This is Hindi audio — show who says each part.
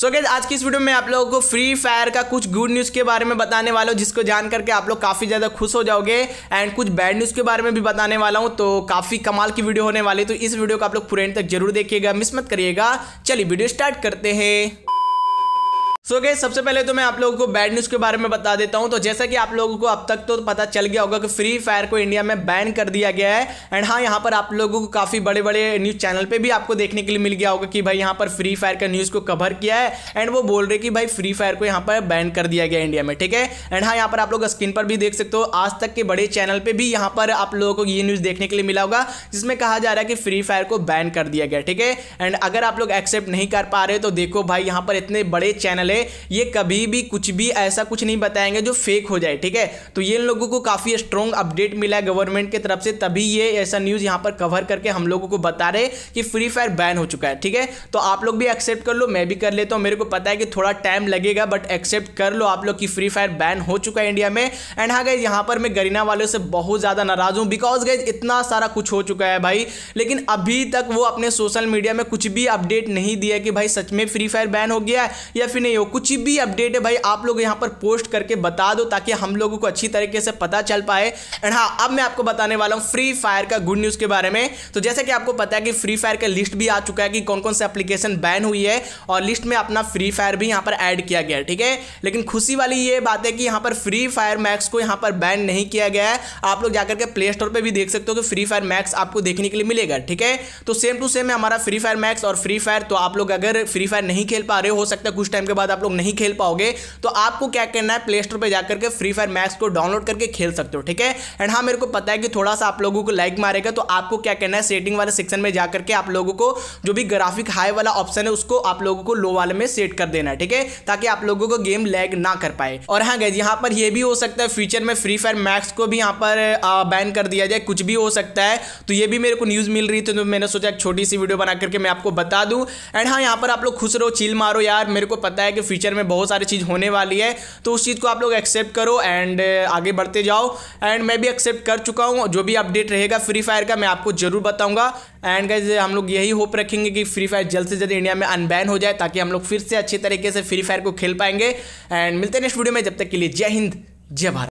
Speaker 1: सो so, गैस आज की इस वीडियो में आप लोगों को फ्री फायर का कुछ गुड न्यूज़ के बारे में बताने वाला हूँ जिसको जान करके आप लोग काफ़ी ज़्यादा खुश हो जाओगे एंड कुछ बैड न्यूज़ के बारे में भी बताने वाला हूँ तो काफ़ी कमाल की वीडियो होने वाली तो इस वीडियो को आप लोग पूरे तक जरूर देखिएगा मिस मत करिएगा चलिए वीडियो स्टार्ट करते हैं सो so, गए सबसे पहले तो मैं आप लोगों को बैड न्यूज़ के बारे में बता देता हूं तो जैसा कि आप लोगों को अब तक तो पता चल गया होगा कि फ्री फायर को इंडिया में बैन कर दिया गया है एंड हाँ यहाँ पर आप लोगों को काफ़ी बड़े बड़े न्यूज़ चैनल पे भी आपको देखने के लिए मिल गया होगा कि भाई यहाँ पर फ्री फायर का न्यूज़ को कवर किया है एंड वो बोल रहे कि भाई फ्री फायर को यहाँ पर बैन कर दिया गया इंडिया में ठीक है एंड हाँ यहाँ पर आप लोग स्क्रीन पर भी देख सकते हो आज तक के बड़े चैनल पर भी यहाँ पर आप लोगों को ये न्यूज़ देखने के लिए मिला होगा जिसमें कहा जा रहा है कि फ्री फायर को बैन कर दिया गया ठीक है एंड अगर आप लोग एक्सेप्ट नहीं कर पा रहे तो देखो भाई यहाँ पर इतने बड़े चैनल है ये कभी भी कुछ भी ऐसा कुछ नहीं बताएंगे जो फेक हो जाए ठीक है तो ये इन लोगों को काफ़ी स्ट्रॉन्ग अपडेट मिला है गवर्नमेंट की तरफ से तभी ये ऐसा न्यूज़ यहां पर कवर करके हम लोगों को बता रहे कि फ्री फायर बैन हो चुका है ठीक है तो आप लोग भी एक्सेप्ट कर लो मैं भी कर लेता हूं मेरे को पता है कि थोड़ा टाइम लगेगा बट एक्सेप्ट कर लो आप लोग की फ्री फायर बैन हो चुका है इंडिया में एंड हाँ गए यहां पर मैं गरीना वालों से बहुत ज़्यादा नाराज़ हूं बिकॉज गए इतना सारा कुछ हो चुका है भाई लेकिन अभी तक वो अपने सोशल मीडिया में कुछ भी अपडेट नहीं दिया कि भाई सच में फ्री फायर बैन हो गया है या फिर नहीं हो कुछ भी अपडेट है भाई आप लोग यहाँ पर पोस्ट करके बता दो ताकि हम लोगों को अच्छी तरीके से पता चल पाए एंड हाँ अब मैं आपको बताने वाला हूँ फ्री फायर का गुड न्यूज़ के बारे में तो जैसे कि आपको पता है कि फ्री फायर का लिस्ट भी आ चुका है कि कौन कौन से अप्लीकेशन बैन हुई है और लिस्ट में अपना फ्री फायर भी यहाँ पर ऐड किया गया है ठीक है लेकिन खुशी वाली ये बात है कि यहाँ पर फ्री फायर मैक्स को यहाँ पर बैन नहीं किया गया है आप लोग जाकर के प्ले स्टोर पर भी देख सकते हो कि फ्री फायर मैक्स आपको देखने के लिए मिलेगा ठीक है तो सेम टू सेम है हमारा फ्री फायर मैक्स और फ्री फायर तो आप लोग अगर फ्री फायर नहीं खेल पा रहे हो सकता है कुछ टाइम के बाद बाद आप लोग नहीं खेल पाओगे तो आपको क्या करना है प्ले स्टोर पर जाकर के फ्री फायर मैक्स को डाउनलोड करके खेल सकते हो ठीक है एंड हाँ मेरे को पता है कि थोड़ा सा आप लोगों को लाइक मारेगा तो आपको क्या करना है सेटिंग वाले सेक्शन में जाकर के आप लोगों को जो भी ग्राफिक हाई वाला ऑप्शन है उसको आप लोगों को लो वाले में सेट कर देना है ठीक है ताकि आप लोगों को गेम लैग ना कर पाए और हाँ गैज यहाँ पर यह भी हो सकता है फ्यूचर में फ्री फायर मैक्स को भी यहाँ पर बैन कर दिया जाए कुछ भी हो सकता है तो ये भी मेरे को न्यूज़ मिल रही थी तो मैंने सोचा एक छोटी सी वीडियो बना करके मैं आपको बता दूँ एंड हाँ यहाँ पर आप लोग खुश रहो चील मारो यार मेरे को पता है कि फ्यूचर में बहुत सारी चीज़ होने वाली है तो उस चीज़ को आप लोग एक्सेप्ट करो एंड uh, आगे बढ़ते जाओ एंड मैं भी एक्सेप्ट कर चुका हूँ जो भी अपडेट रहेगा फ्री फायर का मैं आपको ज़रूर बताऊँगा एंड गाइज हम लोग यही होप रखेंगे कि फ्री फायर जल्द से जल्द इंडिया में अनबैन हो जाए ताकि हम लोग फिर से अच्छे तरीके से फ्री फायर को खेल पाएंगे एंड मिलते हैं नेक्स्ट वीडियो में जब तक के लिए जय हिंद जय भारत